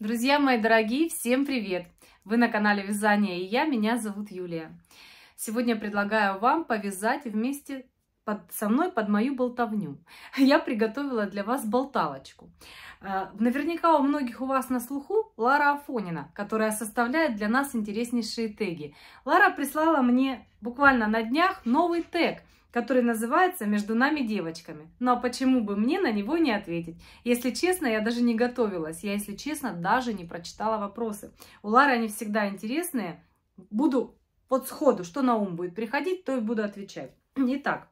Друзья мои дорогие, всем привет! Вы на канале Вязание и я, меня зовут Юлия. Сегодня предлагаю вам повязать вместе под, со мной под мою болтовню. Я приготовила для вас болталочку. А, наверняка у многих у вас на слуху Лара Афонина, которая составляет для нас интереснейшие теги. Лара прислала мне буквально на днях новый тег – который называется «Между нами девочками». Но ну, а почему бы мне на него не ответить? Если честно, я даже не готовилась, я, если честно, даже не прочитала вопросы. У Лары они всегда интересные. Буду вот сходу, что на ум будет приходить, то и буду отвечать. Итак,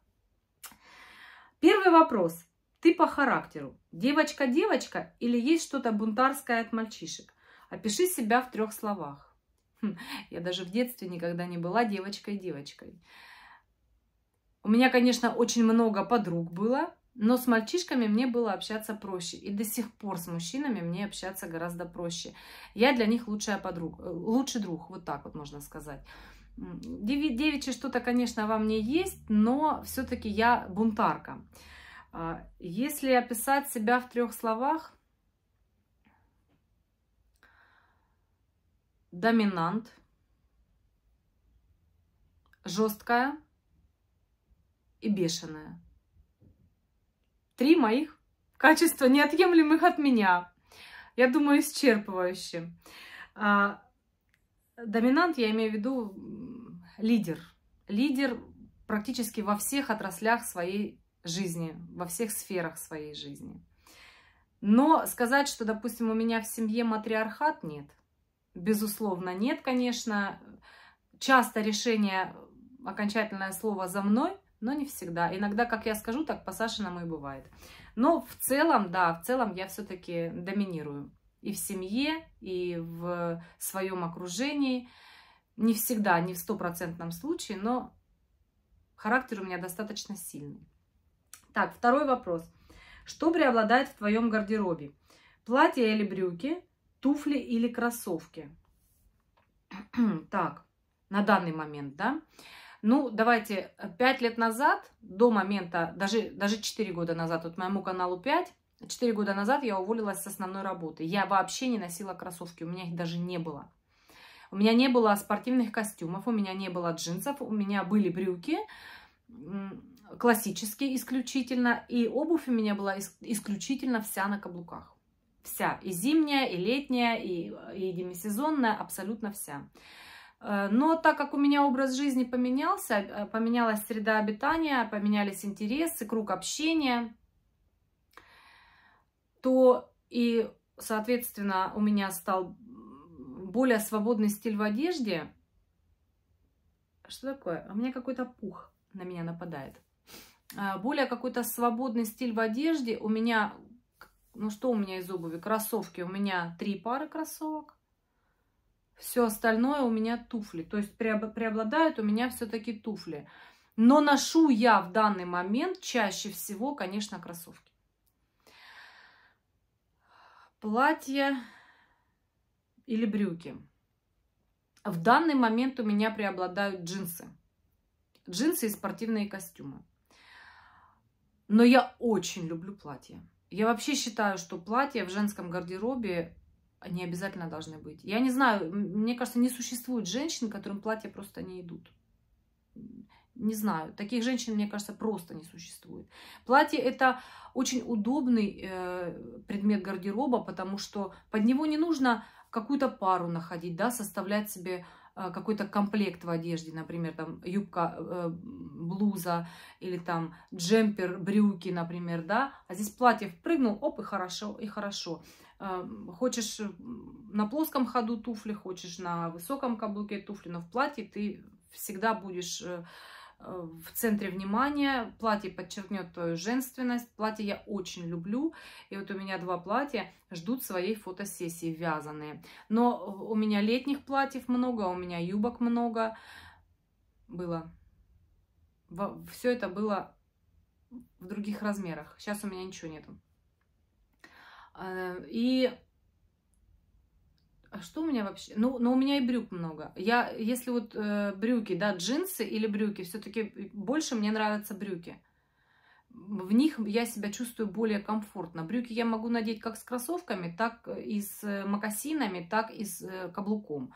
первый вопрос. Ты по характеру девочка-девочка или есть что-то бунтарское от мальчишек? Опиши себя в трех словах. Хм, я даже в детстве никогда не была девочкой-девочкой. девочкой девочкой у меня, конечно, очень много подруг было, но с мальчишками мне было общаться проще. И до сих пор с мужчинами мне общаться гораздо проще. Я для них лучшая подруга, э, лучший друг, вот так вот можно сказать. Дев, девичье что-то, конечно, во мне есть, но все-таки я бунтарка. А, если описать себя в трех словах, доминант, жесткая, и бешеная. Три моих качества, неотъемлемых от меня. Я думаю, исчерпывающе. А, доминант, я имею в виду лидер. Лидер практически во всех отраслях своей жизни, во всех сферах своей жизни. Но сказать, что, допустим, у меня в семье матриархат нет, безусловно, нет, конечно. Часто решение, окончательное слово за мной – но не всегда. Иногда, как я скажу, так по-сашиному и бывает. Но в целом, да, в целом я все-таки доминирую. И в семье, и в своем окружении. Не всегда, не в стопроцентном случае, но характер у меня достаточно сильный. Так, второй вопрос. Что преобладает в твоем гардеробе? Платья или брюки, туфли или кроссовки? так, на данный момент, да? Ну, давайте, 5 э, лет назад, до момента, даже, даже 4 года назад, вот моему каналу 5, 4 года назад я уволилась с основной работы. Я вообще не носила кроссовки, у меня их даже не было. У меня не было спортивных костюмов, у меня не было джинсов, у меня были брюки, классические исключительно, и обувь у меня была исключительно вся на каблуках. Вся, и зимняя, и летняя, и, и демисезонная, абсолютно вся. Э, но так как у меня образ жизни поменялся, э, поменялась среда обитания, поменялись интересы, круг общения, то и, соответственно, у меня стал более свободный стиль в одежде. Что такое? А у меня какой-то пух на меня нападает. Э, более какой-то свободный стиль в одежде. У меня, ну что у меня из обуви? Кроссовки. У меня три пары кроссовок все остальное у меня туфли. То есть преобладают у меня все-таки туфли. Но ношу я в данный момент чаще всего, конечно, кроссовки. Платья или брюки. В данный момент у меня преобладают джинсы. Джинсы и спортивные костюмы. Но я очень люблю платья. Я вообще считаю, что платье в женском гардеробе они обязательно должны быть. Я не знаю, мне кажется, не существует женщин, которым платья просто не идут. Не знаю, таких женщин, мне кажется, просто не существует. Платье это очень удобный э, предмет гардероба, потому что под него не нужно какую-то пару находить, да, составлять себе э, какой-то комплект в одежде, например, там юбка, э, блуза или там джемпер, брюки, например, да. А здесь платье впрыгнул, оп, и хорошо, и хорошо. Хочешь на плоском ходу туфли, хочешь на высоком каблуке туфли, но в платье ты всегда будешь э, э, в центре внимания. Платье подчеркнет твою женственность. Платье я очень люблю. И вот у меня два платья ждут своей фотосессии вязаные. Но у меня летних платьев много, у меня юбок много было. Все это было в других размерах. Сейчас у меня ничего нету. Э, и а что у меня вообще? Ну, но ну, у меня и брюк много. Я, если вот э, брюки, да, джинсы или брюки, все-таки больше мне нравятся брюки. В них я себя чувствую более комфортно. Брюки я могу надеть как с кроссовками, так и с э, мокасинами, так и с э, каблуком.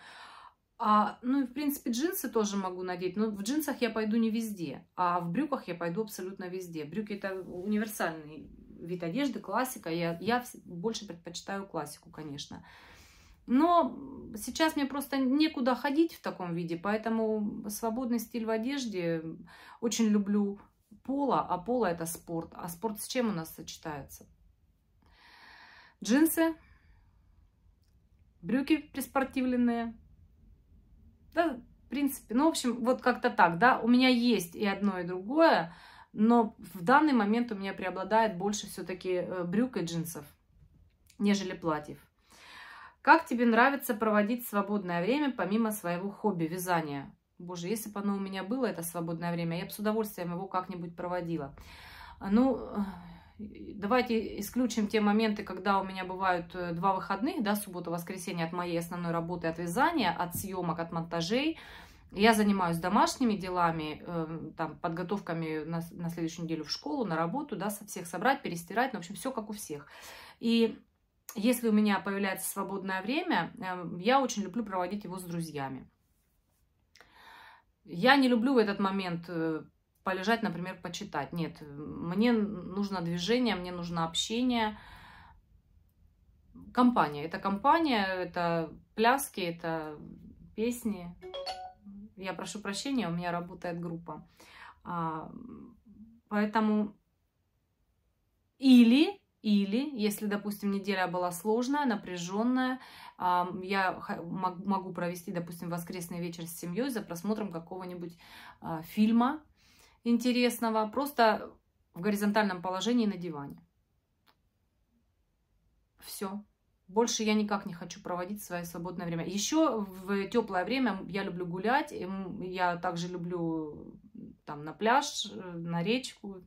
А, ну и, в принципе, джинсы тоже могу надеть, но в джинсах я пойду не везде, а в брюках я пойду абсолютно везде. Брюки – это универсальный вид одежды, классика. Я, я больше предпочитаю классику, конечно. Но сейчас мне просто некуда ходить в таком виде, поэтому свободный стиль в одежде. Очень люблю поло, а поло это спорт. А спорт с чем у нас сочетается? Джинсы, брюки приспортивленные. Да, в принципе, ну, в общем, вот как-то так, да. У меня есть и одно, и другое. Но в данный момент у меня преобладает больше все-таки э, брюк и джинсов, нежели платьев. Как тебе нравится проводить свободное время помимо своего хобби вязания? Боже, если бы оно у меня было, это свободное время, я бы с удовольствием его как-нибудь проводила. А, ну, э, давайте исключим те моменты, когда у меня бывают э, два выходных, да, суббота-воскресенье от моей основной работы, от вязания, от съемок, от монтажей – я занимаюсь домашними делами, эм, там, подготовками на, на следующую неделю в школу, на работу, да, со всех собрать, перестирать, ну, в общем, все как у всех. И если у меня появляется свободное время, эм, я очень люблю проводить его с друзьями. Я не люблю в этот момент э, полежать, например, почитать. Нет, мне нужно движение, мне нужно общение. Компания. Это компания, это пляски, это песни я прошу прощения, у меня работает группа. А, поэтому или, или, если, допустим, неделя была сложная, напряженная, а, я могу провести, допустим, воскресный вечер с семьей за просмотром какого-нибудь а, фильма интересного, просто в горизонтальном положении на диване. Все. Больше я никак не хочу проводить свое свободное время. Еще в теплое время я люблю гулять. Я также люблю там на пляж, э, на речку,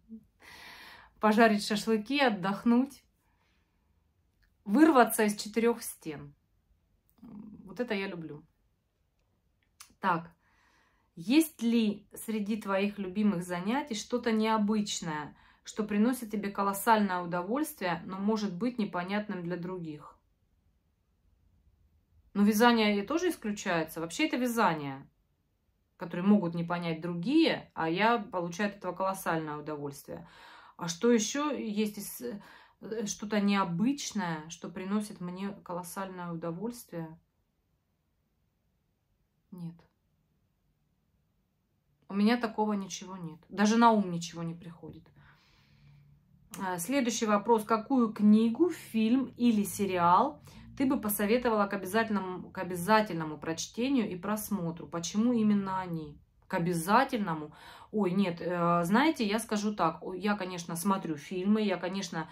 пожарить шашлыки, отдохнуть, вырваться из четырех стен. Вот это я люблю. Так, есть ли среди твоих любимых занятий что-то необычное, что приносит тебе колоссальное удовольствие, но может быть непонятным для других? Но вязание и тоже исключается. Вообще это вязание, которое могут не понять другие, а я получаю от этого колоссальное удовольствие. А что еще есть из э, что-то необычное, что приносит мне колоссальное удовольствие? Нет. У меня такого ничего нет. Даже на ум ничего не приходит. А, следующий вопрос. Какую книгу, фильм или сериал – ты бы посоветовала к обязательному, к обязательному прочтению и просмотру? Почему именно они? К обязательному? Ой, нет, э, знаете, я скажу так. Я, конечно, смотрю фильмы, я, конечно,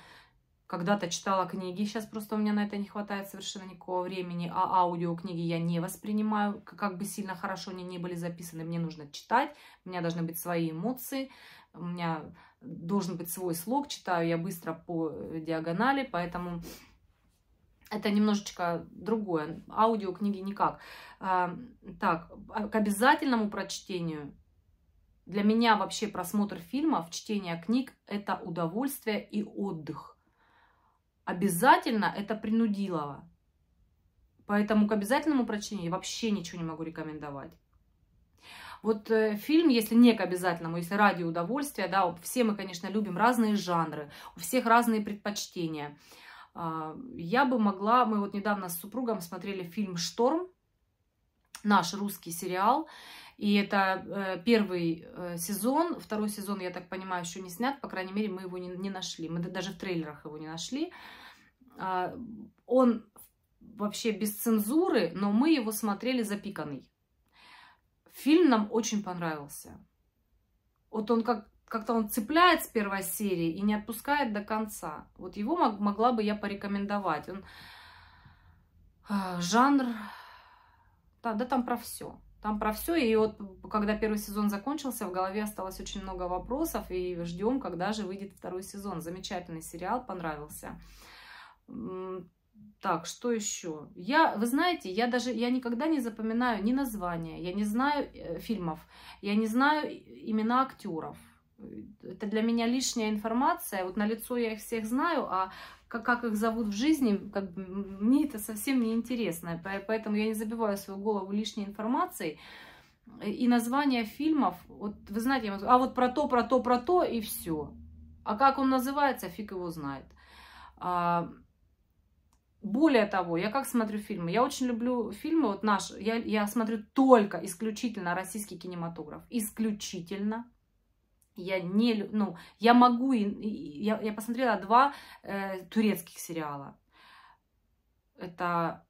когда-то читала книги, сейчас просто у меня на это не хватает совершенно никакого времени, а аудиокниги я не воспринимаю, как бы сильно хорошо они не были записаны, мне нужно читать, у меня должны быть свои эмоции, у меня должен быть свой слог, читаю я быстро по э, диагонали, поэтому это немножечко другое. Аудиокниги никак. А, так, а, к обязательному прочтению. Для меня вообще просмотр фильмов, чтение книг – это удовольствие и отдых. Обязательно это принудилово. Поэтому к обязательному прочтению я вообще ничего не могу рекомендовать. Вот э, фильм, если не к обязательному, если ради удовольствия, да, все мы, конечно, любим разные жанры, у всех разные предпочтения – а, я бы могла, мы вот недавно с супругом смотрели фильм «Шторм», наш русский сериал, и это э, первый э, сезон, второй сезон, я так понимаю, еще не снят, по крайней мере, мы его не, не нашли, мы даже в трейлерах его не нашли. А, он вообще без цензуры, но мы его смотрели запиканный. Фильм нам очень понравился. Вот он как как-то он цепляет с первой серии и не отпускает до конца. Вот его мог, могла бы я порекомендовать. Он а, жанр, да, да, там про все. Там про все. И вот когда первый сезон закончился, в голове осталось очень много вопросов. И ждем, когда же выйдет второй сезон. Замечательный сериал, понравился. Так, что еще? Я, вы знаете, я даже я никогда не запоминаю ни названия, я не знаю э, фильмов, я не знаю имена актеров это для меня лишняя информация. Вот на лицо я их всех знаю, а как, как их зовут в жизни, как мне это совсем не интересно. Поэтому я не забиваю свою голову лишней информацией. И названия фильмов, вот вы знаете, я могу, а вот про то, про то, про то и все. А как он называется, фиг его знает. А, более того, я как смотрю фильмы? Я очень люблю фильмы, вот наш, я, я смотрю только исключительно российский кинематограф. Исключительно я не, ну, я могу, я, я посмотрела два э, турецких сериала. Это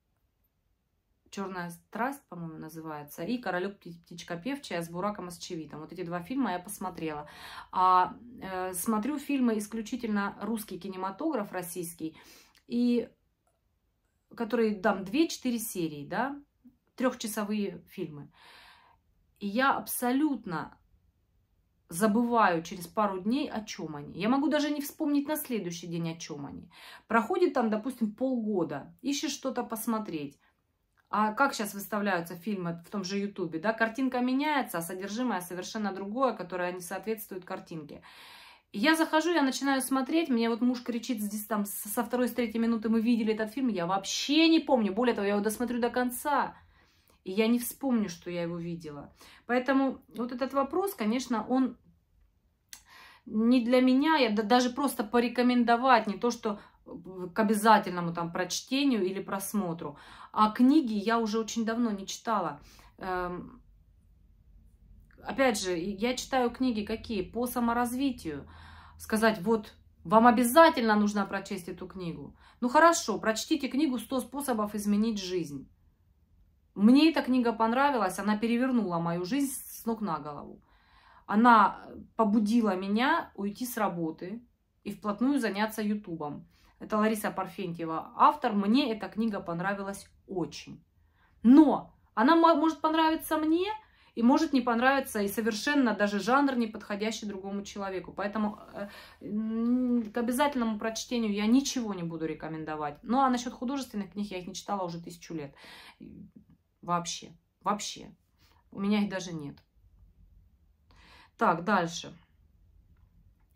Черная страсть, по-моему, называется, и Королек птичка певчая с Бураком Асчевитом. Вот эти два фильма я посмотрела. А э, смотрю фильмы исключительно русский кинематограф, российский, и которые там 2-4 серии, да, трехчасовые фильмы. И я абсолютно забываю через пару дней, о чем они. Я могу даже не вспомнить на следующий день, о чем они. Проходит там, допустим, полгода, ищешь что-то посмотреть. А как сейчас выставляются фильмы в том же Ютубе, да? Картинка меняется, а содержимое совершенно другое, которое не соответствует картинке. Я захожу, я начинаю смотреть, мне вот муж кричит здесь там со второй, с третьей минуты мы видели этот фильм, я вообще не помню, более того, я его досмотрю до конца и я не вспомню, что я его видела. Поэтому вот этот вопрос, конечно, он не для меня, я даже просто порекомендовать, не то что к обязательному там прочтению или просмотру, а книги я уже очень давно не читала. Эм, опять же, я читаю книги какие? По саморазвитию. Сказать, вот вам обязательно нужно прочесть эту книгу. Ну хорошо, прочтите книгу «100 способов изменить жизнь». Мне эта книга понравилась, она перевернула мою жизнь с ног на голову. Она побудила меня уйти с работы и вплотную заняться Ютубом. Это Лариса Парфентьева, автор. Мне эта книга понравилась очень. Но она может понравиться мне и может не понравиться и совершенно даже жанр, не подходящий другому человеку. Поэтому э, к обязательному прочтению я ничего не буду рекомендовать. Ну а насчет художественных книг я их не читала уже тысячу лет. Вообще. Вообще. У меня их даже нет. Так, дальше.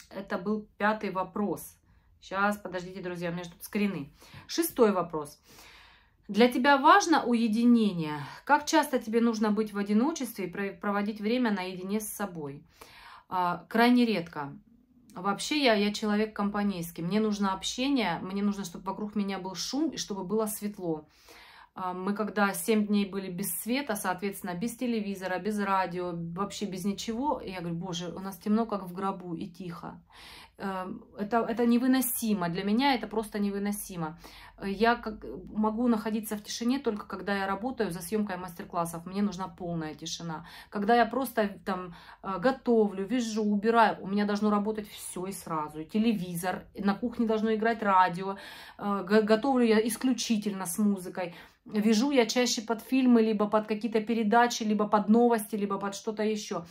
Это был пятый вопрос. Сейчас, подождите, друзья, у меня же тут скрины. Шестой вопрос. Для тебя важно уединение? Как часто тебе нужно быть в одиночестве и проводить время наедине с собой? А, крайне редко. Вообще я, я человек компанейский. Мне нужно общение, мне нужно, чтобы вокруг меня был шум и чтобы было светло. А, мы когда 7 дней были без света, соответственно, без телевизора, без радио, вообще без ничего, и я говорю, боже, у нас темно, как в гробу и тихо. Эм, это, это невыносимо. Для меня это просто невыносимо. Я как, могу находиться в тишине только когда я работаю за съемкой мастер-классов. Мне нужна полная тишина. Когда я просто там э, готовлю, вяжу, убираю, у меня должно работать все и сразу. телевизор, на кухне должно играть радио. Э, готовлю я исключительно с музыкой. Вяжу я чаще под фильмы, либо под какие-то передачи, либо под новости, либо под что-то еще.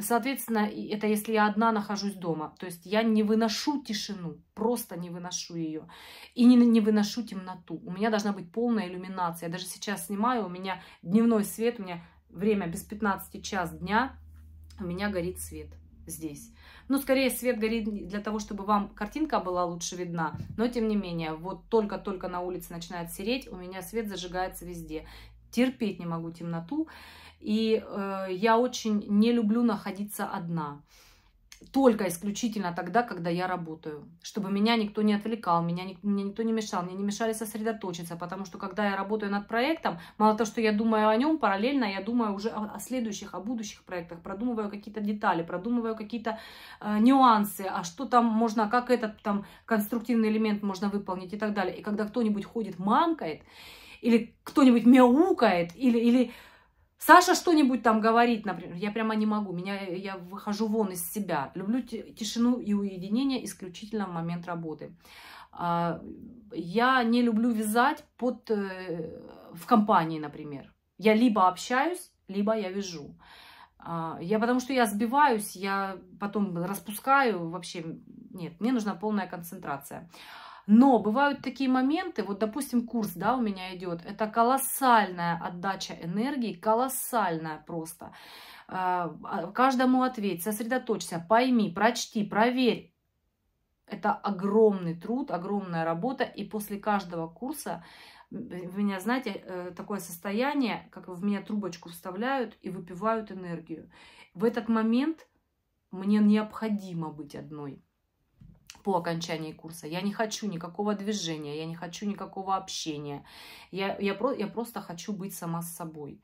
Соответственно, это если я одна нахожусь дома. То есть я не выношу тишину, просто не выношу ее. И не, не выношу темноту. У меня должна быть полная иллюминация. Я даже сейчас снимаю, у меня дневной свет, у меня время без 15 час дня, у меня горит свет здесь. Ну, скорее, свет горит для того, чтобы вам картинка была лучше видна, но тем не менее, вот только-только на улице начинает сереть, у меня свет зажигается везде. Терпеть не могу темноту. И э, я очень не люблю находиться одна. Только исключительно тогда, когда я работаю. Чтобы меня никто не отвлекал, меня, не, меня никто не мешал, мне не мешали сосредоточиться. Потому что когда я работаю над проектом, мало того, что я думаю о нем, параллельно я думаю уже о, о следующих, о будущих проектах. Продумываю какие-то детали, продумываю какие-то э, нюансы, а что там можно, как этот там конструктивный элемент можно выполнить и так далее. И когда кто-нибудь ходит мамкает, или кто-нибудь мяукает, или... или Саша что-нибудь там говорит, например, я прямо не могу, меня, я выхожу вон из себя. Люблю тишину и уединение исключительно в момент работы. А, я не люблю вязать под, э, в компании, например. Я либо общаюсь, либо я вяжу. А, я потому что я сбиваюсь, я потом распускаю, вообще нет, мне нужна полная концентрация. Но бывают такие моменты, вот, допустим, курс, да, у меня идет, это колоссальная отдача энергии, колоссальная просто. А, а, каждому ответь, сосредоточься, пойми, прочти, проверь. Это огромный труд, огромная работа, и после каждого курса у э, меня, знаете, э, такое состояние, как в меня трубочку вставляют и выпивают энергию. В этот момент мне необходимо быть одной по окончании курса. Я не хочу никакого движения, я не хочу никакого общения. Я, я, про, я просто хочу быть сама с собой.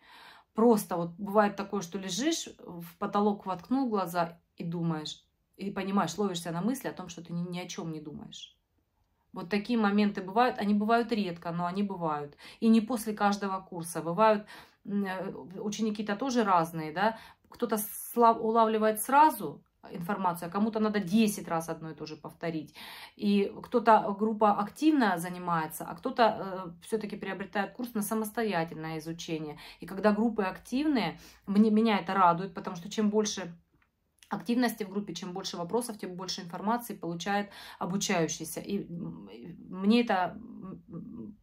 Просто вот бывает такое, что лежишь, в потолок воткнул глаза и думаешь, и понимаешь, ловишься на мысли о том, что ты ни, ни о чем не думаешь. Вот такие моменты бывают, они бывают редко, но они бывают. И не после каждого курса. Бывают э, ученики-то тоже разные, да. Кто-то улавливает сразу, информацию, а кому-то надо 10 раз одно и то же повторить. И кто-то группа активно занимается, а кто-то э, все-таки приобретает курс на самостоятельное изучение. И когда группы активные, мне, меня это радует, потому что чем больше активности в группе, чем больше вопросов, тем больше информации получает обучающийся. И мне это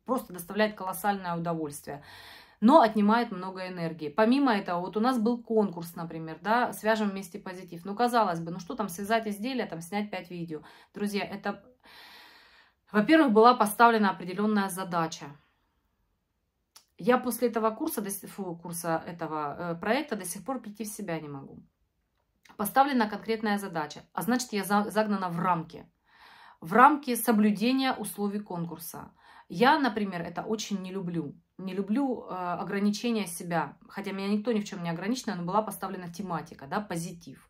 просто доставляет колоссальное удовольствие но отнимает много энергии. Помимо этого, вот у нас был конкурс, например, да, свяжем вместе позитив. Ну, казалось бы, ну что там, связать изделие, там, снять 5 видео. Друзья, это, во-первых, была поставлена определенная задача. Я после этого курса, до, фу, курса этого э, проекта до сих пор прийти в себя не могу. Поставлена конкретная задача, а значит, я загнана в рамки. В рамки соблюдения условий конкурса. Я, например, это очень не люблю не люблю э, ограничения себя, хотя меня никто ни в чем не ограничена, но была поставлена тематика, да, позитив.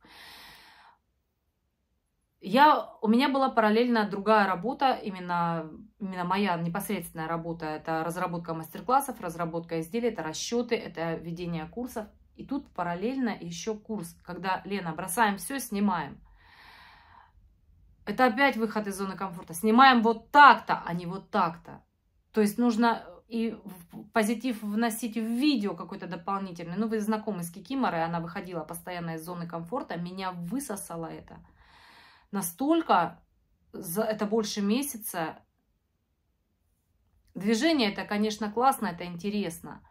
Я, у меня была параллельно другая работа, именно, именно моя непосредственная работа. Это разработка мастер-классов, разработка изделий, это расчеты, это ведение курсов. И тут параллельно еще курс, когда, Лена, бросаем все, снимаем. Это опять выход из зоны комфорта. Снимаем вот так-то, а не вот так-то. То есть нужно и позитив вносить в видео какой-то дополнительный. Ну, вы знакомы с Кикиморой, она выходила постоянно из зоны комфорта, меня высосало это. Настолько, за это больше месяца. Движение это, конечно, классно, это интересно,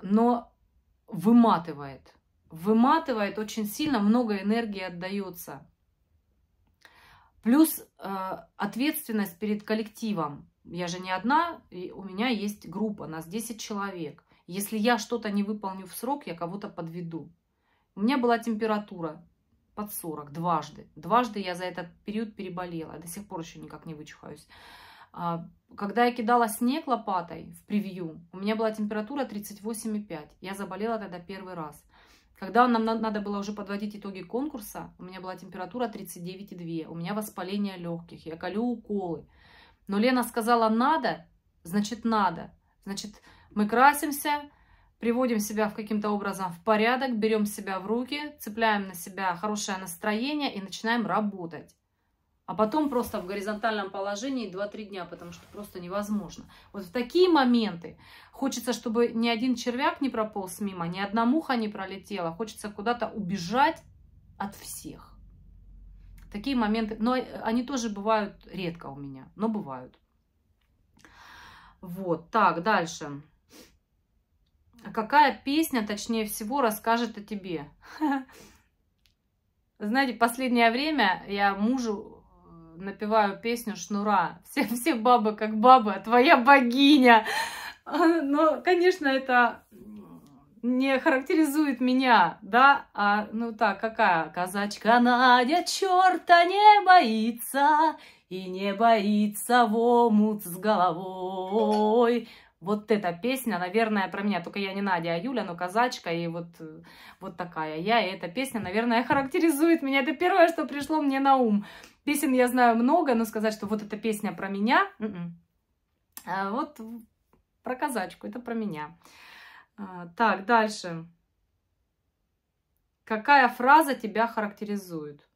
но выматывает. Выматывает очень сильно, много энергии отдается. Плюс э, ответственность перед коллективом я же не одна, и у меня есть группа, нас 10 человек. Если я что-то не выполню в срок, я кого-то подведу. У меня была температура под 40 дважды. Дважды я за этот период переболела. До сих пор еще никак не вычухаюсь. А, когда я кидала снег лопатой в превью, у меня была температура 38,5. Я заболела тогда первый раз. Когда нам надо было уже подводить итоги конкурса, у меня была температура 39,2. У меня воспаление легких. Я колю уколы. Но Лена сказала «надо», значит «надо». Значит, мы красимся, приводим себя в каким-то образом в порядок, берем себя в руки, цепляем на себя хорошее настроение и начинаем работать. А потом просто в горизонтальном положении 2-3 дня, потому что просто невозможно. Вот в такие моменты хочется, чтобы ни один червяк не прополз мимо, ни одна муха не пролетела. Хочется куда-то убежать от всех. Такие моменты, но э, они тоже бывают редко у меня, но бывают. Вот, так, дальше. Какая песня, точнее всего, расскажет о тебе? Знаете, последнее время я мужу э, напеваю песню Шнура. Все, все бабы как бабы, а твоя богиня. Но, конечно, это не характеризует меня, да, а ну так, какая казачка Надя черта не боится и не боится в омут с головой. Вот эта песня, наверное, про меня, только я не Надя, а Юля, но казачка и вот, вот такая я. И эта песня, наверное, характеризует меня. Это первое, что пришло мне на ум. Песен я знаю много, но сказать, что вот эта песня про меня, м-м. а вот про казачку, это про меня. А, так, дальше. Какая фраза тебя характеризует?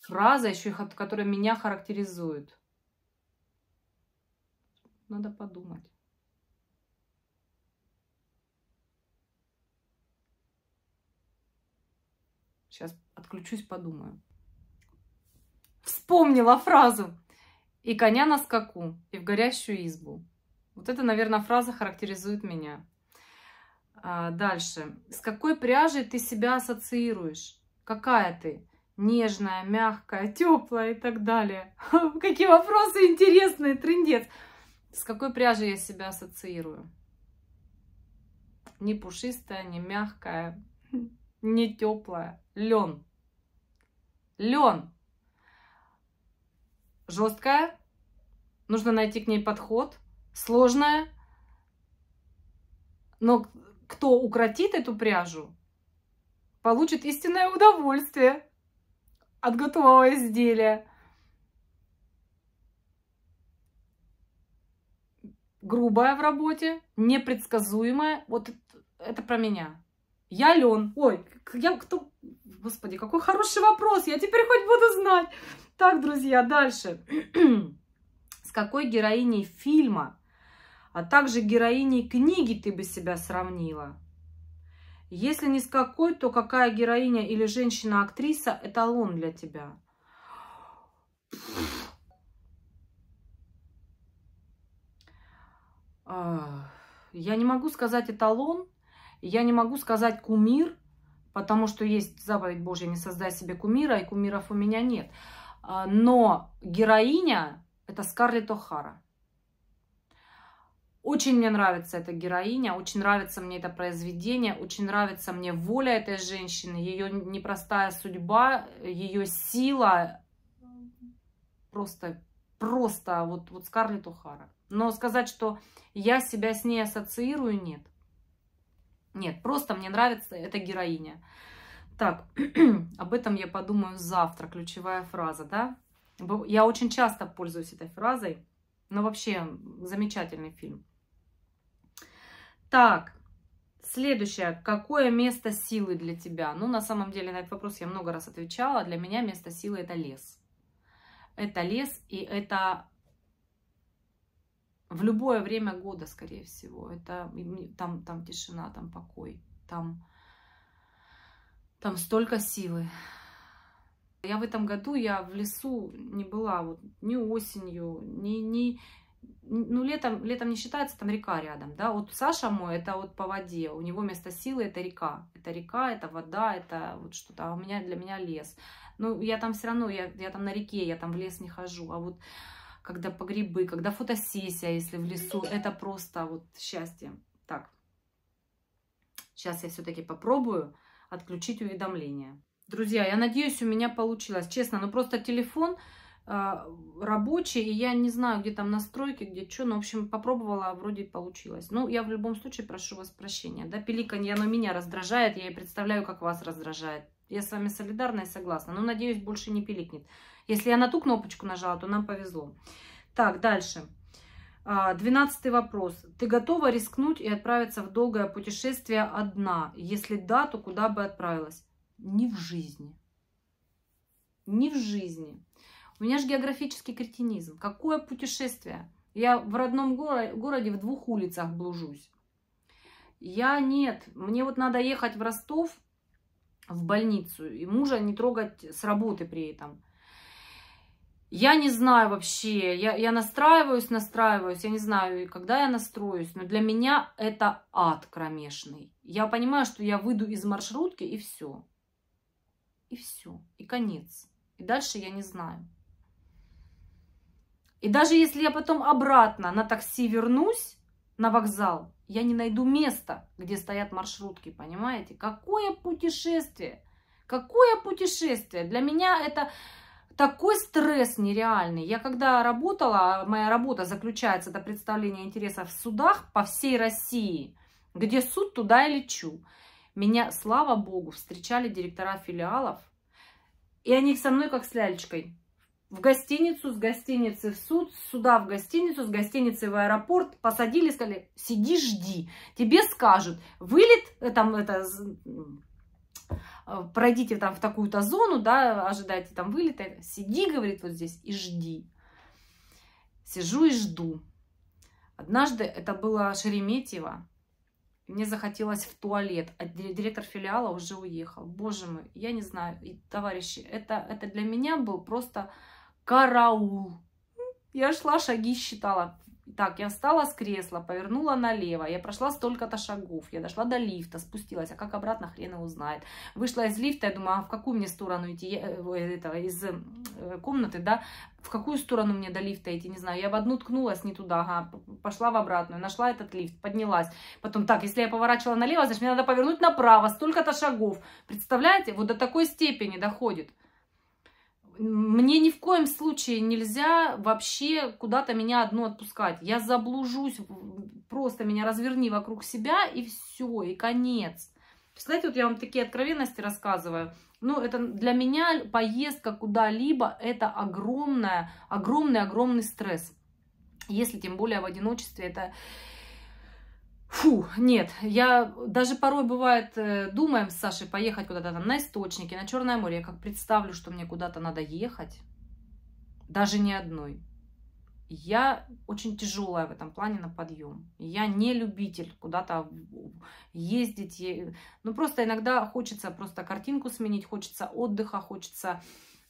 Фраза еще, которая меня характеризует. Надо подумать. Сейчас отключусь, подумаю. Вспомнила фразу. И коня на скаку, и в горящую избу. Вот это, наверное, фраза характеризует меня. А, дальше. С какой пряжей ты себя ассоциируешь? Какая ты? Нежная, мягкая, теплая и так далее. Какие вопросы интересные, трендец. С какой пряжей я себя ассоциирую? Не пушистая, не мягкая, не теплая. Лен. Лен. Жесткая. Нужно найти к ней подход сложная, но кто укротит эту пряжу, получит истинное удовольствие от готового изделия. Грубая в работе, непредсказуемая. Вот это про меня. Я Лен. Ой, я кто... Господи, какой хороший вопрос. Я теперь хоть буду знать. Так, друзья, дальше. С какой героиней фильма а также героиней книги ты бы себя сравнила. Если не с какой, то какая героиня или женщина-актриса – эталон для тебя? А, я не могу сказать эталон, я не могу сказать кумир, потому что есть заповедь Божья «Не создай себе кумира», и кумиров у меня нет. А, но героиня – это Скарлетт О'Хара. Очень мне нравится эта героиня, очень нравится мне это произведение, очень нравится мне воля этой женщины, ее непростая судьба, ее сила. Просто, просто вот, вот Скарлетт О'Хара. Но сказать, что я себя с ней ассоциирую, нет. Нет, просто мне нравится эта героиня. Так, об этом я подумаю завтра. Ключевая фраза, да? Я очень часто пользуюсь этой фразой. Но вообще замечательный фильм. Так, следующее. Какое место силы для тебя? Ну, на самом деле, на этот вопрос я много раз отвечала. Для меня место силы – это лес. Это лес, и это в любое время года, скорее всего. Это там, там тишина, там покой, там, там столько силы. Я в этом году, я в лесу не была, вот, ни осенью, ни, ни, ну, летом, летом не считается, там река рядом, да, вот Саша мой, это вот по воде, у него место силы это река, это река, это вода, это вот что-то, а у меня, для меня лес, ну, я там все равно, я, я там на реке, я там в лес не хожу, а вот когда по грибы, когда фотосессия, если в лесу, это просто вот счастье, так, сейчас я все-таки попробую отключить уведомления. Друзья, я надеюсь, у меня получилось, честно, ну, просто телефон, а, рабочий, и я не знаю, где там настройки, где что, но, в общем, попробовала, вроде получилось. Ну, я в любом случае прошу вас прощения, да, пиликанье, оно меня раздражает, я и представляю, как вас раздражает. Я с вами солидарна и согласна, но, надеюсь, больше не пиликнет. Если я на ту кнопочку нажала, то нам повезло. Так, дальше. А, двенадцатый вопрос. Ты готова рискнуть и отправиться в долгое путешествие одна? Если да, то куда бы отправилась? Не в жизни. Не в жизни. У меня же географический кретинизм. Какое путешествие? Я в родном горо- городе в двух улицах блужусь. Я нет. Мне вот надо ехать в Ростов, в больницу, и мужа не трогать с работы при этом. Я не знаю вообще, я, я настраиваюсь, настраиваюсь, я не знаю, когда я настроюсь, но для меня это ад кромешный. Я понимаю, что я выйду из маршрутки и все. И все, и конец. И дальше я не знаю. И даже если я потом обратно на такси вернусь на вокзал, я не найду места, где стоят маршрутки, понимаете? Какое путешествие! Какое путешествие! Для меня это такой стресс нереальный. Я когда работала, моя работа заключается до представления интересов в судах по всей России, где суд, туда и лечу. Меня, слава богу, встречали директора филиалов, и они со мной как с лялечкой в гостиницу, с гостиницы в суд, с суда в гостиницу, с гостиницы в аэропорт. Посадили, сказали, сиди, жди. Тебе скажут, вылет, э, там, это, э, пройдите там в такую-то зону, да, ожидайте там вылета. Сиди, говорит, вот здесь и жди. Сижу и жду. Однажды это было Шереметьево. Мне захотелось в туалет, а директор филиала уже уехал. Боже мой, я не знаю, и, товарищи, это, это для меня был просто Караул. Я шла, шаги считала. Так, я встала с кресла, повернула налево, я прошла столько-то шагов, я дошла до лифта, спустилась, а как обратно хрен его знает. Вышла из лифта, я думаю, а в какую мне сторону идти, я, э, этого, из э, комнаты, да, в какую сторону мне до лифта идти, не знаю. Я в одну ткнулась не туда, ага, пошла в обратную, нашла этот лифт, поднялась. Потом, так, если я поворачивала налево, значит, мне надо повернуть направо, столько-то шагов. Представляете, вот до такой степени доходит мне ни в коем случае нельзя вообще куда-то меня одну отпускать. Я заблужусь, просто меня разверни вокруг себя, и все, и конец. Представляете, вот я вам такие откровенности рассказываю. Ну, это для меня поездка куда-либо – это огромная, огромный-огромный стресс. Если тем более в одиночестве, это Фу, нет, я даже порой бывает э, думаем с Сашей поехать куда-то там на источники, на Черное море. Я как представлю, что мне куда-то надо ехать, даже не одной. Я очень тяжелая в этом плане на подъем. Я не любитель куда-то ездить. Ну, просто иногда хочется просто картинку сменить, хочется отдыха, хочется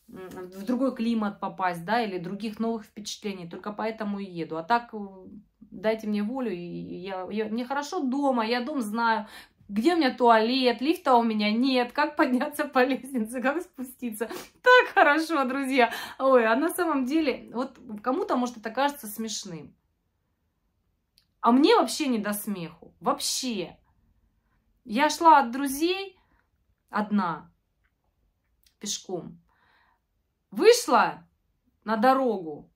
в другой климат попасть, да, или других новых впечатлений. Только поэтому и еду. А так э, дайте мне волю, и я, я, мне хорошо дома, я дом знаю, где у меня туалет, лифта у меня нет, как подняться по лестнице, как спуститься. Так хорошо, друзья. Ой, а на самом деле, вот кому-то, может, это кажется смешным. А мне вообще не до смеху. Вообще. Я шла от друзей одна, пешком. Вышла на дорогу,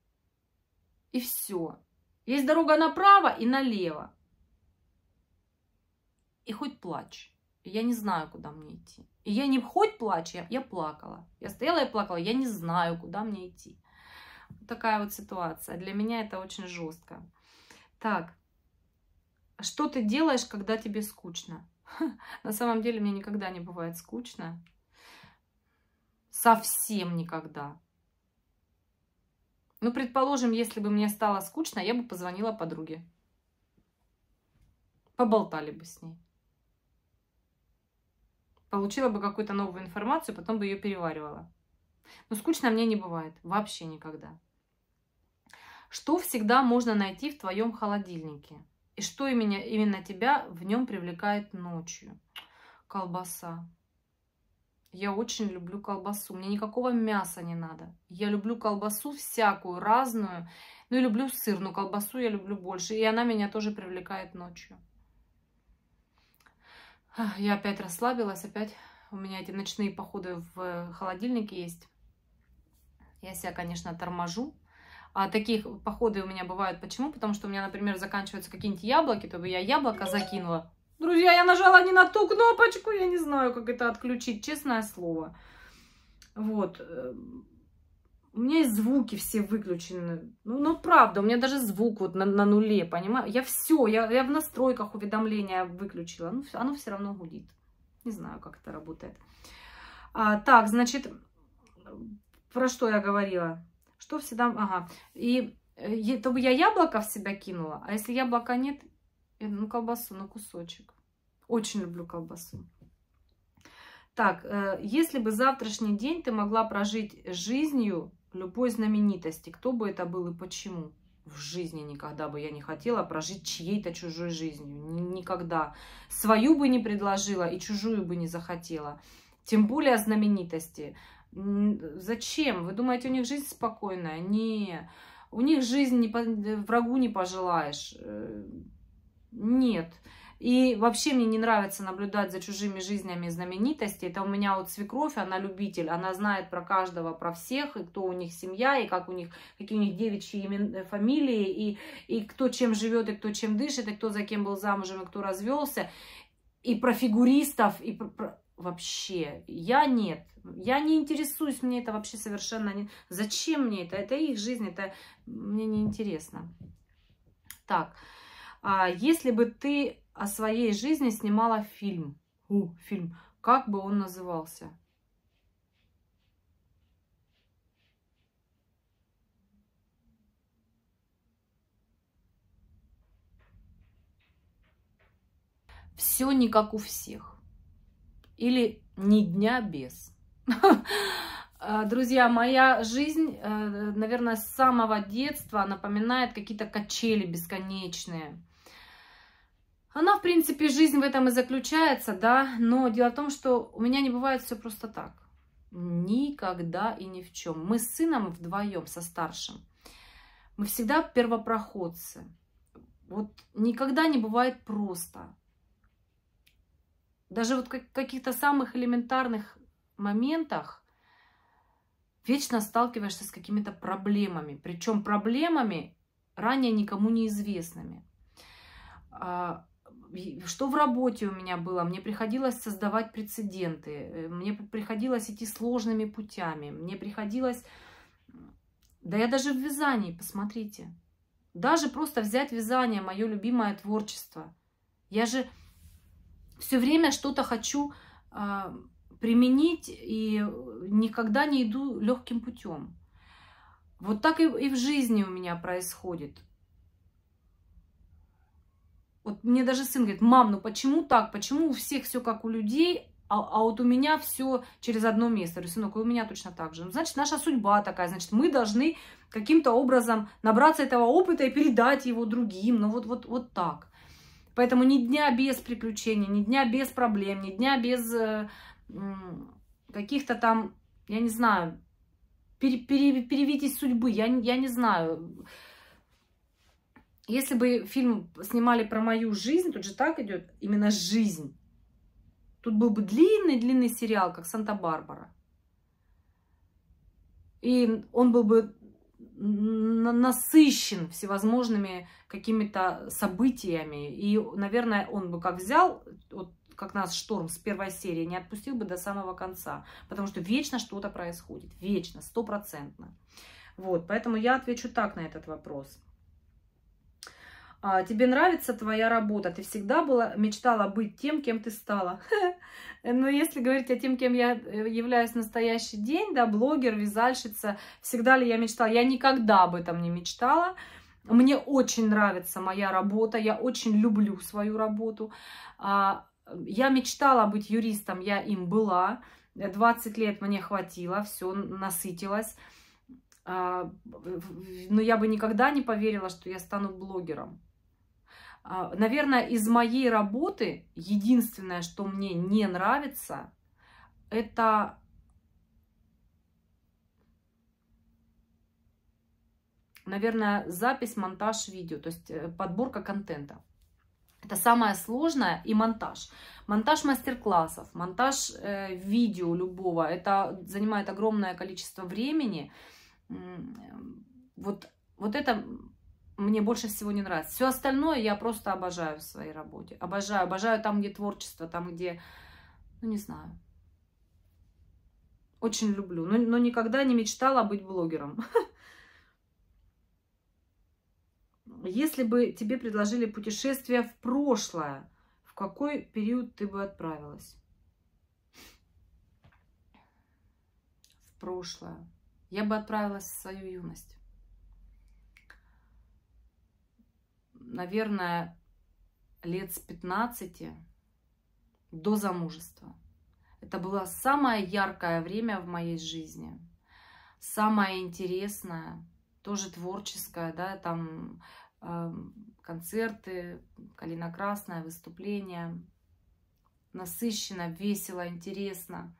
и все. Есть дорога направо и налево. И хоть плачь. Я не знаю, куда мне идти. И я не хоть плачь, я, я плакала. Я стояла и плакала, я не знаю, куда мне идти. Вот такая вот ситуация. Для меня это очень жестко. Так, что ты делаешь, когда тебе скучно? На самом деле мне никогда не бывает скучно. Совсем никогда. Ну, предположим, если бы мне стало скучно, я бы позвонила подруге. Поболтали бы с ней. Получила бы какую-то новую информацию, потом бы ее переваривала. Но скучно мне не бывает. Вообще никогда. Что всегда можно найти в твоем холодильнике? И что именно, именно тебя в нем привлекает ночью? Колбаса, я очень люблю колбасу. Мне никакого мяса не надо. Я люблю колбасу всякую, разную. Ну и люблю сыр, но колбасу, я люблю больше. И она меня тоже привлекает ночью. Я опять расслабилась, опять у меня эти ночные походы в холодильник есть. Я себя, конечно, торможу. А таких походы у меня бывают. Почему? Потому что у меня, например, заканчиваются какие-нибудь яблоки, то бы я яблоко закинула, Друзья, я нажала не на ту кнопочку, я не знаю, как это отключить, честное слово. Вот. Э, у меня и звуки все выключены. Ну, ну правда, у меня даже звук вот на, на нуле, понимаю. Я все, я, я в настройках уведомления выключила. Ну, оно все равно гудит. Не знаю, как это работает. А, так, значит, про что я говорила? Что всегда... Ага. И чтобы э, я яблоко в себя кинула, а если яблока нет, э, ну колбасу, ну кусочек. Очень люблю колбасу. Так, э, если бы завтрашний день ты могла прожить жизнью любой знаменитости, кто бы это был и почему? В жизни никогда бы я не хотела прожить чьей-то чужой жизнью. Никогда. Свою бы не предложила и чужую бы не захотела. Тем более знаменитости. Зачем? Вы думаете, у них жизнь спокойная? Не. У них жизнь не по... врагу не пожелаешь. Э, нет. И вообще мне не нравится наблюдать за чужими жизнями знаменитостей. Это у меня вот свекровь, она любитель, она знает про каждого, про всех, и кто у них семья, и как у них, какие у них девичьи имен, э, фамилии, и, и кто чем живет, и кто чем дышит, и кто за кем был замужем, и кто развелся. И про фигуристов, и про, про... вообще. Я нет. Я не интересуюсь, мне это вообще совершенно не... Зачем мне это? Это их жизнь, это мне не интересно. Так, а если бы ты о своей жизни снимала фильм. У, фильм. Как бы он назывался? Все не как у всех. Или ни дня без. Э, друзья, моя жизнь, э, наверное, с самого детства напоминает какие-то качели бесконечные. Она, в принципе, жизнь в этом и заключается, да, но дело в том, что у меня не бывает все просто так. Никогда и ни в чем. Мы с сыном вдвоем, со старшим, мы всегда первопроходцы. Вот никогда не бывает просто. Даже вот в каких-то самых элементарных моментах вечно сталкиваешься с какими-то проблемами. Причем проблемами ранее никому неизвестными. А, что в работе у меня было, мне приходилось создавать прецеденты, э, мне приходилось идти сложными путями, мне приходилось, да я даже в вязании, посмотрите, даже просто взять вязание, мое любимое творчество. Я же все время что-то хочу э, применить и никогда не иду легким путем. Вот так и, и в жизни у меня происходит. Вот мне даже сын говорит, мам, ну почему так? Почему у всех все как у людей, а, а вот у меня все через одно место. Говорю, сынок, и у меня точно так же. Ну, значит, наша судьба такая, значит, мы должны каким-то образом набраться этого опыта и передать его другим. Ну вот, вот, вот так. Поэтому ни дня без приключений, ни дня без проблем, ни дня без э, каких-то там, я не знаю, пере, пере, перевитись судьбы, я, я не знаю если бы фильм снимали про мою жизнь, тут же так идет именно жизнь. Тут был бы длинный-длинный сериал, как Санта-Барбара. И он был бы насыщен всевозможными какими-то событиями. И, наверное, он бы как взял, вот как нас шторм с первой серии, не отпустил бы до самого конца. Потому что вечно что-то происходит. Вечно, стопроцентно. Вот, поэтому я отвечу так на этот вопрос. А, тебе нравится твоя работа, ты всегда была, мечтала быть тем, кем ты стала. Но ну, если говорить о тем, кем я э, являюсь в настоящий день, да, блогер, вязальщица, всегда ли я мечтала? Я никогда об этом не мечтала. Мне очень нравится моя работа, я очень люблю свою работу. А, я мечтала быть юристом, я им была. 20 лет мне хватило, все, насытилось. А, но я бы никогда не поверила, что я стану блогером. А, наверное, из моей работы единственное, что мне не нравится, это наверное, запись, монтаж видео, то есть э, подборка контента. Это самое сложное и монтаж. Монтаж мастер-классов, монтаж э, видео любого, это занимает огромное количество времени. Э, вот, вот это мне больше всего не нравится. Все остальное я просто обожаю в своей работе. Обожаю. Обожаю там, где творчество, там, где... Ну, не знаю. Очень люблю. Но, но никогда не мечтала быть блогером. Если бы тебе предложили путешествие в прошлое, в какой период ты бы отправилась? В прошлое. Я бы отправилась в свою юность. наверное, лет с 15 до замужества. Это было самое яркое время в моей жизни, самое интересное, тоже творческое, да, там э, концерты, Красная выступления насыщенно, весело, интересно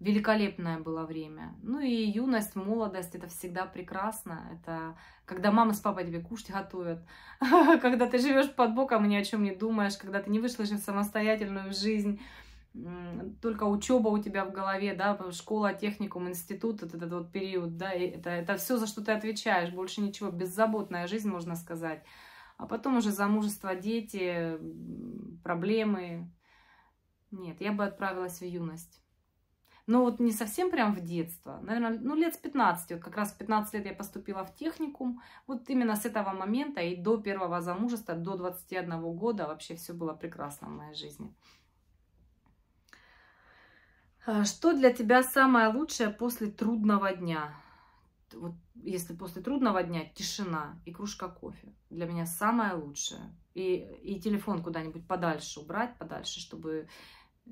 великолепное было время. Ну и юность, молодость, это всегда прекрасно. Это когда мама с папой тебе кушать готовят, когда ты живешь под боком и ни о чем не думаешь, когда ты не вышла же в самостоятельную жизнь, только учеба у тебя в голове, да, школа, техникум, институт, вот этот вот период, да, это, это все, за что ты отвечаешь, больше ничего, беззаботная жизнь, можно сказать. А потом уже замужество, дети, проблемы. Нет, я бы отправилась в юность но ну, вот не совсем прям в детство, наверное, ну лет с 15, вот как раз в 15 лет я поступила в техникум, вот именно с этого момента и до первого замужества, до 21 года вообще все было прекрасно в моей жизни. А что для тебя самое лучшее после трудного дня? Вот если после трудного дня тишина и кружка кофе. Для меня самое лучшее. И, и телефон куда-нибудь подальше убрать, подальше, чтобы э,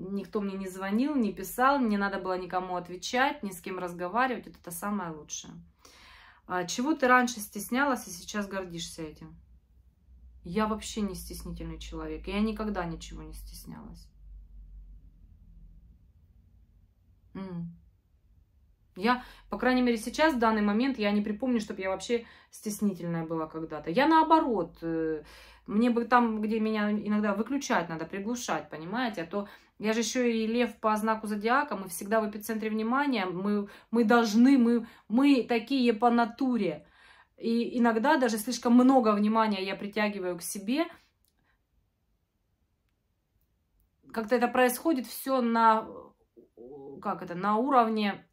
никто мне не звонил, не писал, не надо было никому отвечать, ни с кем разговаривать. Вот это самое лучшее. А чего ты раньше стеснялась и сейчас гордишься этим? Я вообще не стеснительный человек. Я никогда ничего не стеснялась. Я, по крайней мере, сейчас, в данный момент, я не припомню, чтобы я вообще стеснительная была когда-то. Я наоборот, э, мне бы там, где меня иногда выключать надо, приглушать, понимаете, а то я же еще и лев по знаку зодиака, мы всегда в эпицентре внимания, мы, мы должны, мы, мы такие по натуре. И иногда даже слишком много внимания я притягиваю к себе. Как-то это происходит все на, как это, на уровне,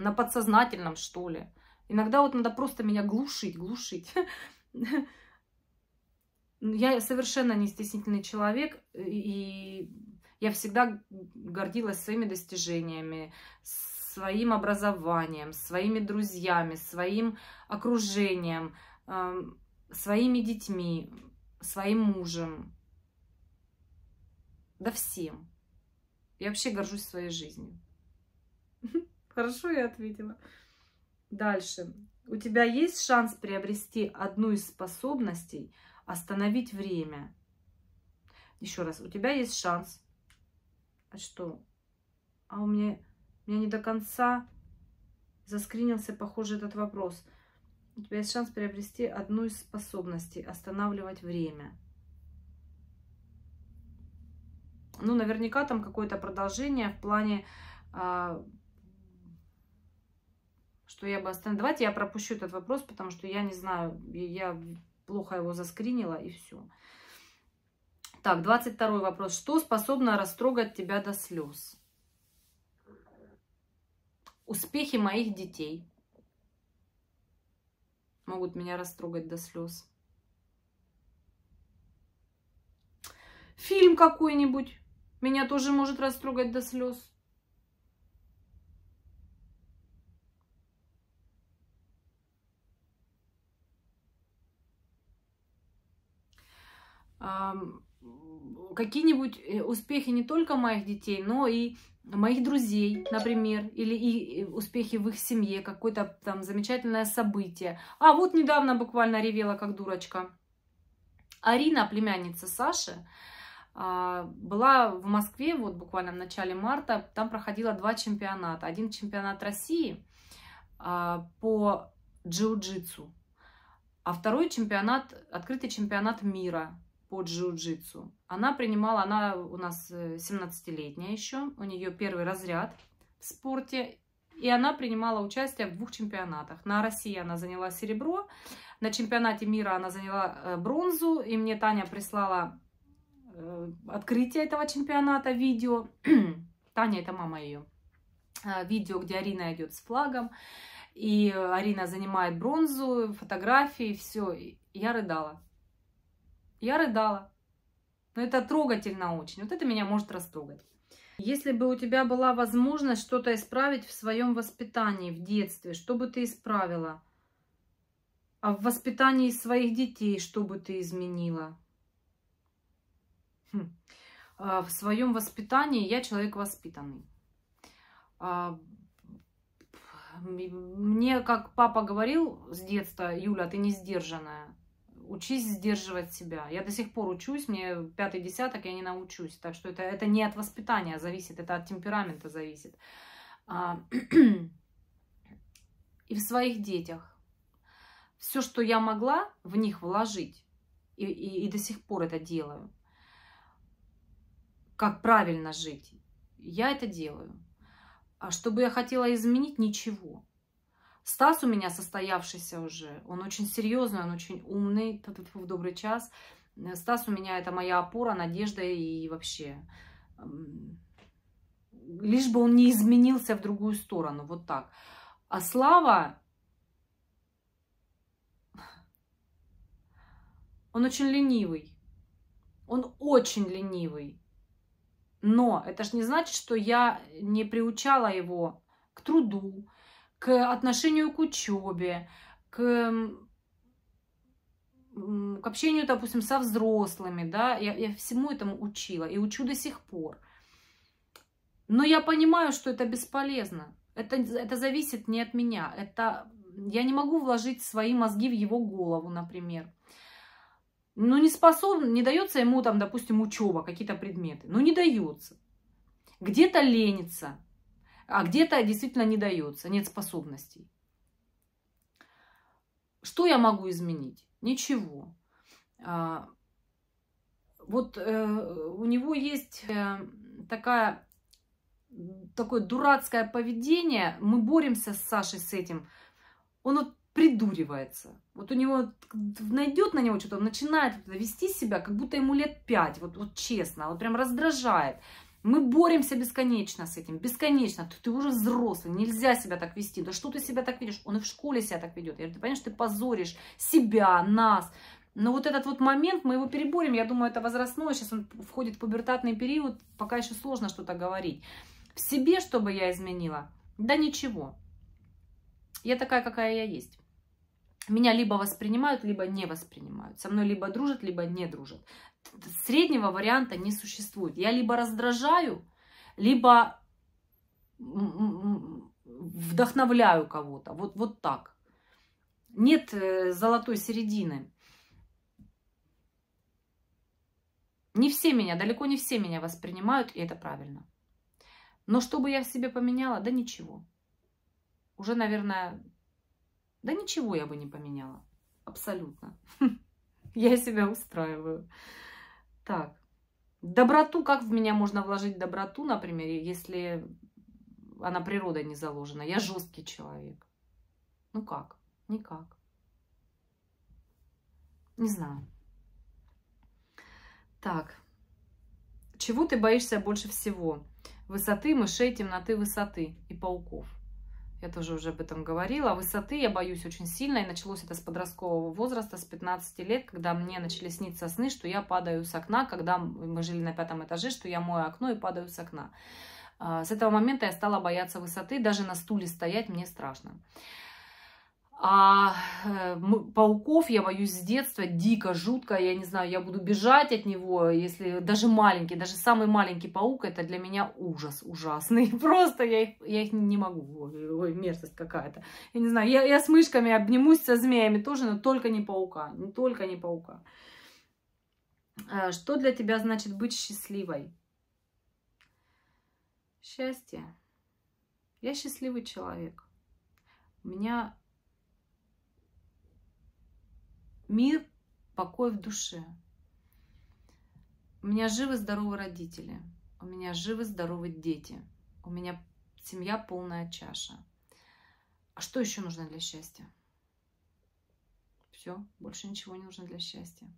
на подсознательном, что ли. Иногда вот надо просто меня глушить, глушить. Ну, я совершенно не стеснительный человек, и я всегда гордилась своими достижениями, своим образованием, своими друзьями, своим окружением, эм, своими детьми, своим мужем. Да всем. Я вообще горжусь своей жизнью. Хорошо я ответила. Дальше. У тебя есть шанс приобрести одну из способностей – остановить время. Еще раз, у тебя есть шанс. А что? А у меня, у меня не до конца заскринился, похоже, этот вопрос. У тебя есть шанс приобрести одну из способностей – останавливать время. Ну, наверняка там какое-то продолжение в плане, а, что я бы остановила. Давайте я пропущу этот вопрос, потому что я не знаю, я плохо его заскринила и все. Так, 22 вопрос. Что способно растрогать тебя до слез? Успехи моих детей могут меня растрогать до слез. Фильм какой-нибудь меня тоже может растрогать до слез. какие-нибудь э, успехи не только моих детей, но и моих друзей, например, или и успехи в их семье, какое-то там замечательное событие. А вот недавно буквально ревела как дурочка. Арина, племянница Саши, а, была в Москве вот буквально в начале марта, там проходило два чемпионата. Один чемпионат России а, по джиу-джитсу, а второй чемпионат, открытый чемпионат мира по джиу-джитсу. Она принимала, она у нас 17-летняя э, еще, у нее первый разряд в спорте, и она принимала участие в двух чемпионатах. На России она заняла серебро, на чемпионате мира она заняла э, бронзу, и мне Таня прислала э, открытие этого чемпионата, видео. Таня, это мама ее. А, видео, где Арина идет с флагом, и Арина занимает бронзу, фотографии, все. Я рыдала. Я рыдала. Но это трогательно очень. Вот это меня может растрогать. Если бы у тебя была возможность что-то исправить в своем воспитании, в детстве, что бы ты исправила? А в воспитании своих детей, что бы ты изменила? Хм. А, в своем воспитании я человек воспитанный. А, мне, как папа говорил с детства, Юля, ты не сдержанная учись сдерживать себя. Я до сих пор учусь, мне пятый десяток, я не научусь. Так что это, это не от воспитания зависит, это от темперамента зависит. А, и в своих детях. Все, что я могла в них вложить, и, и, и до сих пор это делаю, как правильно жить, я это делаю. А что бы я хотела изменить, ничего. Стас у меня состоявшийся уже, он очень серьезный, он очень умный, в добрый час. Э, Стас у меня это моя опора, надежда и вообще. Лишь бы он не изменился в другую сторону, вот так. А Слава, он очень ленивый. Он очень ленивый. Но это же не значит, что я не приучала его к труду, к отношению к учебе, к, к общению, допустим, со взрослыми, да, я, я всему этому учила и учу до сих пор. Но я понимаю, что это бесполезно. Это, это зависит не от меня. Это, я не могу вложить свои мозги в его голову, например. Ну, не способен, не дается ему там, допустим, учеба, какие-то предметы. Ну, не дается. Где-то ленится, а где-то действительно не дается, нет способностей. Что я могу изменить? Ничего. А, вот э, у него есть э, такая, такое дурацкое поведение. Мы боремся с Сашей с этим. Он вот придуривается. Вот у него найдет на него что-то, начинает вести себя, как будто ему лет пять. Вот, вот честно, вот прям раздражает. Мы боремся бесконечно с этим, бесконечно. Ты, ты уже взрослый, нельзя себя так вести. Да что ты себя так видишь? Он и в школе себя так ведет. Я говорю, ты понимаешь, ты позоришь себя, нас. Но вот этот вот момент, мы его переборем. Я думаю, это возрастное. Сейчас он входит в пубертатный период. Пока еще сложно что-то говорить. В себе, чтобы я изменила? Да ничего. Я такая, какая я есть. Меня либо воспринимают, либо не воспринимают. Со мной либо дружат, либо не дружат среднего варианта не существует. Я либо раздражаю, либо вдохновляю кого-то. Вот, вот так. Нет э, золотой середины. Не все меня, далеко не все меня воспринимают, и это правильно. Но что бы я в себе поменяла? Да ничего. Уже, наверное, да ничего я бы не поменяла. Абсолютно. Я себя устраиваю. Так. Доброту, как в меня можно вложить доброту, например, если она природой не заложена? Я жесткий человек. Ну как? Никак. Не знаю. Так. Чего ты боишься больше всего? Высоты, мышей, темноты, высоты и пауков. Я тоже уже об этом говорила. А высоты я боюсь очень сильно. И началось это с подросткового возраста, с 15 лет, когда мне начали сниться сны, что я падаю с окна, когда мы жили на пятом этаже, что я мою окно и падаю с окна. А, с этого момента я стала бояться высоты. Даже на стуле стоять мне страшно. А э, пауков я боюсь с детства дико, жутко. Я не знаю, я буду бежать от него, если даже маленький, даже самый маленький паук, это для меня ужас ужасный. Просто я их, я их не могу. Ой, мерзость какая-то. Я не знаю, я, я с мышками обнимусь, со змеями тоже, но только не паука. Не только не паука. Э, что для тебя значит быть счастливой? Счастье. Я счастливый человек. У меня мир, покой в душе. У меня живы здоровы родители, у меня живы здоровы дети, у меня семья полная чаша. А что еще нужно для счастья? Все, больше ничего не нужно для счастья.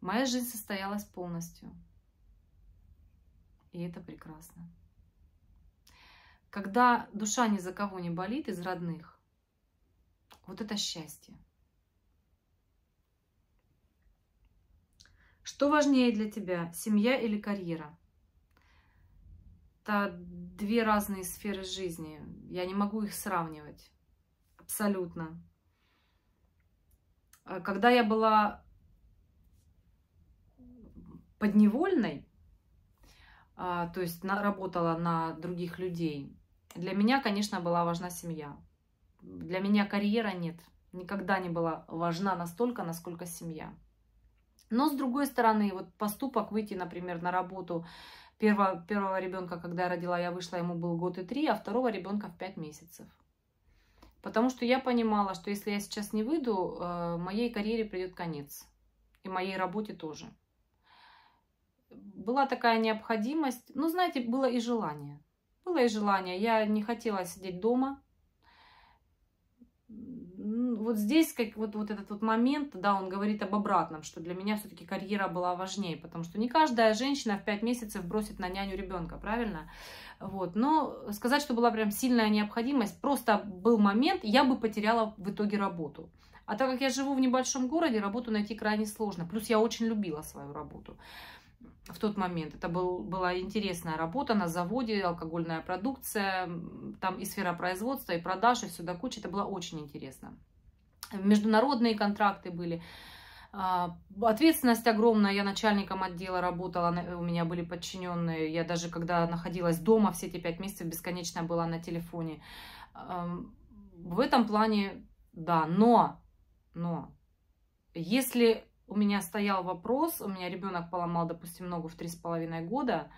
Моя жизнь состоялась полностью. И это прекрасно. Когда душа ни за кого не болит из родных, вот это счастье. Что важнее для тебя, семья или карьера? Это две разные сферы жизни. Я не могу их сравнивать. Абсолютно. А когда я была подневольной, а, то есть работала на других людей, для меня, конечно, была важна семья. Для меня карьера нет. Никогда не была важна настолько, насколько семья. Но с другой стороны, вот поступок выйти, например, на работу первого, первого ребенка, когда я родила, я вышла, ему был год и три, а второго ребенка в пять месяцев. Потому что я понимала, что если я сейчас не выйду, э, моей карьере придет конец. И моей работе тоже. Была такая необходимость, ну, знаете, было и желание. Было и желание. Я не хотела сидеть дома, вот здесь как вот, вот этот вот момент, да, он говорит об обратном, что для меня все-таки карьера была важнее, потому что не каждая женщина в пять месяцев бросит на няню ребенка, правильно? Вот, но сказать, что была прям сильная необходимость, просто был момент, я бы потеряла в итоге работу. А так как я живу в небольшом городе, работу найти крайне сложно. Плюс я очень любила свою работу в тот момент. Это был, была интересная работа на заводе, алкогольная продукция, там и сфера производства, и продажи, все до куча. Это было очень интересно международные контракты были. А, ответственность огромная, я начальником отдела работала, у меня были подчиненные, я даже когда находилась дома все эти пять месяцев бесконечно была на телефоне. В этом плане, да, но, но, если у меня стоял вопрос, у меня ребенок поломал, допустим, ногу в три с половиной года,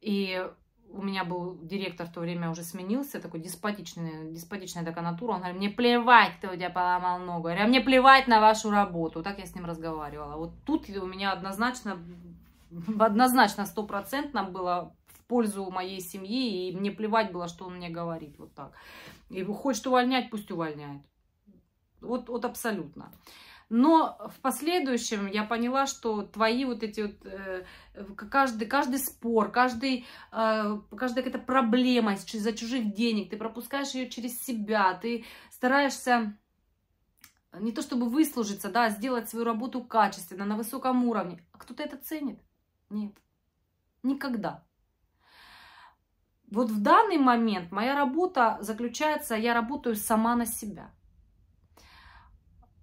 и у меня был директор в то время уже сменился, такой деспотичный, деспотичная такая натура. Он говорит, мне плевать, кто у тебя поломал ногу. Я говорю, «А мне плевать на вашу работу. Так я с ним разговаривала. Вот тут у меня однозначно, однозначно стопроцентно было в пользу моей семьи, и мне плевать было, что он мне говорит вот так. И хочет увольнять, пусть увольняет. Вот, вот абсолютно. Но в последующем я поняла, что твои вот эти вот, э, каждый, каждый спор, каждый, э, каждая какая-то проблема из-за чужих денег, ты пропускаешь ее через себя, ты стараешься не то чтобы выслужиться, да, а сделать свою работу качественно, на высоком уровне. А кто-то это ценит? Нет. Никогда. Вот в данный момент моя работа заключается, я работаю сама на себя.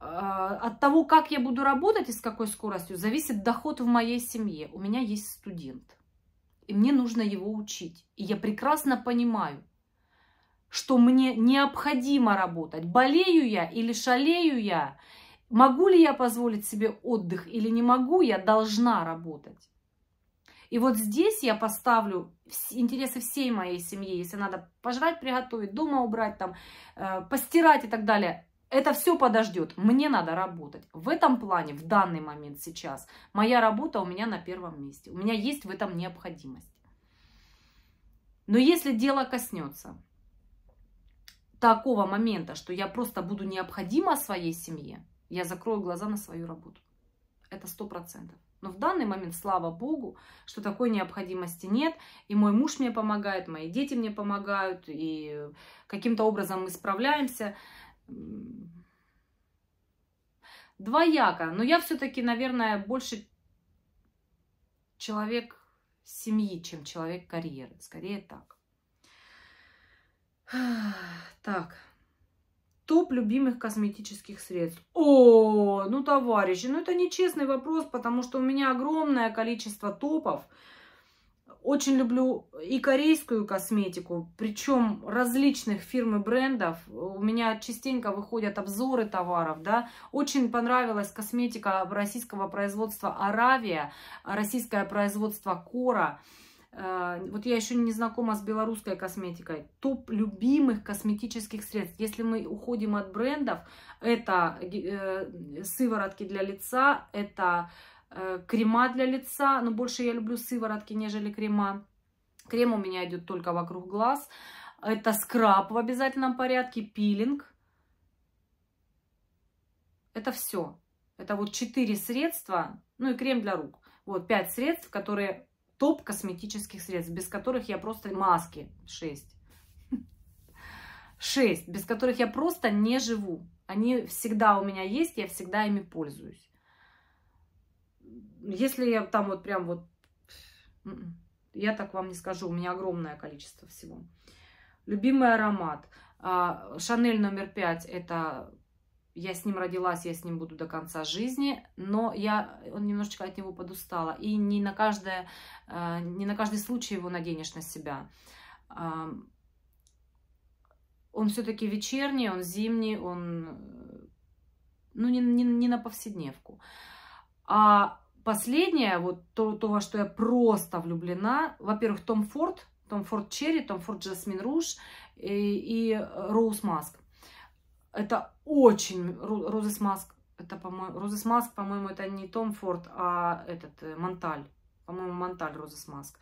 А, от того, как я буду работать и с какой скоростью, зависит доход в моей семье. У меня есть студент, и мне нужно его учить. И я прекрасно понимаю, что мне необходимо работать. Болею я или шалею я, могу ли я позволить себе отдых или не могу, я должна работать. И вот здесь я поставлю интересы всей моей семьи, если надо пожрать, приготовить, дома убрать, там, э, постирать и так далее это все подождет. Мне надо работать. В этом плане, в данный момент сейчас, моя работа у меня на первом месте. У меня есть в этом необходимость. Но если дело коснется такого момента, что я просто буду необходима своей семье, я закрою глаза на свою работу. Это сто процентов. Но в данный момент, слава богу, что такой необходимости нет. И мой муж мне помогает, мои дети мне помогают, и каким-то образом мы справляемся двояко. Но я все-таки, наверное, больше человек семьи, чем человек карьеры. Скорее так. Так. Топ любимых косметических средств. О, ну, товарищи, ну это нечестный вопрос, потому что у меня огромное количество топов. Очень люблю и корейскую косметику, причем различных фирм и брендов. У меня частенько выходят обзоры товаров, да. Очень понравилась косметика российского производства Аравия, российское производство Кора. Э, вот я еще не знакома с белорусской косметикой. Топ любимых косметических средств. Если мы уходим от брендов, это э, сыворотки для лица, это Э, крема для лица, но больше я люблю сыворотки, нежели крема. Крем у меня идет только вокруг глаз. Это скраб в обязательном порядке, пилинг. Это все. Это вот 4 средства, ну и крем для рук. Вот 5 средств, которые топ косметических средств, без которых я просто маски 6. 6, без которых я просто не живу. Они всегда у меня есть, я всегда ими пользуюсь если я там вот прям вот... М-м, я так вам не скажу, у меня огромное количество всего. Любимый аромат. А, Шанель номер пять это я с ним родилась, я с ним буду до конца жизни, но я он немножечко от него подустала. И не на, каждое, а, не на каждый случай его наденешь на себя. А, он все-таки вечерний, он зимний, он ну, не, не, не на повседневку. А последнее, вот то, то, во что я просто влюблена, во-первых, Том Форд, Том Форд Черри, Том Форд Джасмин Руж и, и э, Роуз Маск. Это очень... Розес Маск, это, по-моему... Розес Маск, по-моему, это не Том Форд, а этот, э, Монталь. По-моему, Монталь Розес Маск.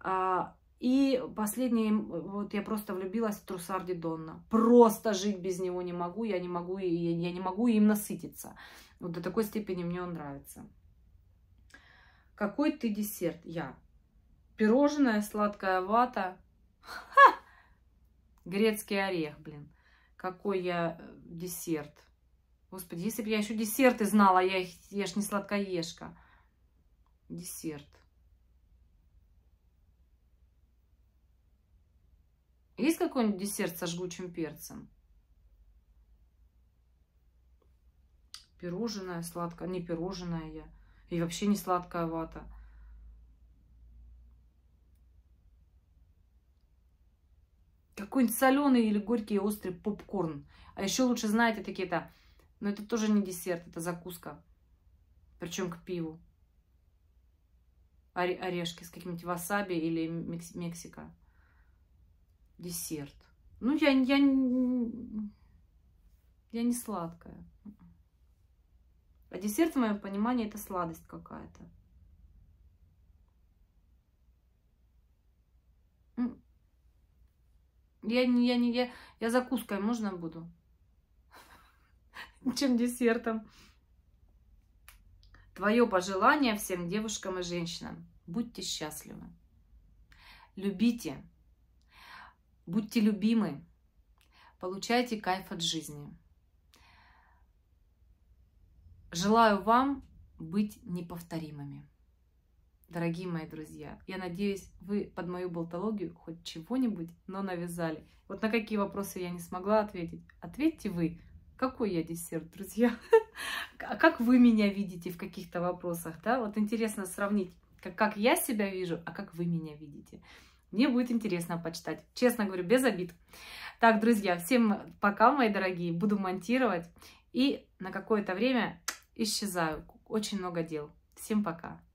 А, и последний, вот я просто влюбилась в Трусарди Донна. Просто жить без него не могу, я не могу, я, я не могу им насытиться. Вот до такой степени мне он нравится. Какой ты десерт? Я. Пирожное, сладкая вата. Ха! Грецкий орех, блин. Какой я э, десерт. Господи, если бы я еще десерты знала, я их я ж не сладкоежка. Десерт. Есть какой-нибудь десерт со жгучим перцем? Пирожное, сладкое. Не пирожное я. И вообще не сладкая вата. Какой-нибудь соленый или горький острый попкорн. А еще лучше, знаете, такие-то... Но это тоже не десерт, это закуска. Причем к пиву. Орешки с каким-нибудь васаби или Мексика. Десерт. Ну, я, я, я не сладкая. А десерт, в моем понимании, это сладость какая-то. Я не, я не, я, я закуской можно буду? Чем десертом. Твое пожелание всем девушкам и женщинам. Будьте счастливы. Любите. Будьте любимы. Получайте кайф от жизни. Желаю вам быть неповторимыми. Дорогие мои друзья, я надеюсь, вы под мою болтологию хоть чего-нибудь, но навязали. Вот на какие вопросы я не смогла ответить. Ответьте вы, какой я десерт, друзья? А как вы меня видите в каких-то вопросах, да? Вот интересно сравнить, как, я себя вижу, а как вы меня видите. Мне будет интересно почитать. Честно говорю, без обид. Так, друзья, всем пока, мои дорогие. Буду монтировать. И на какое-то время исчезаю. Очень много дел. Всем пока.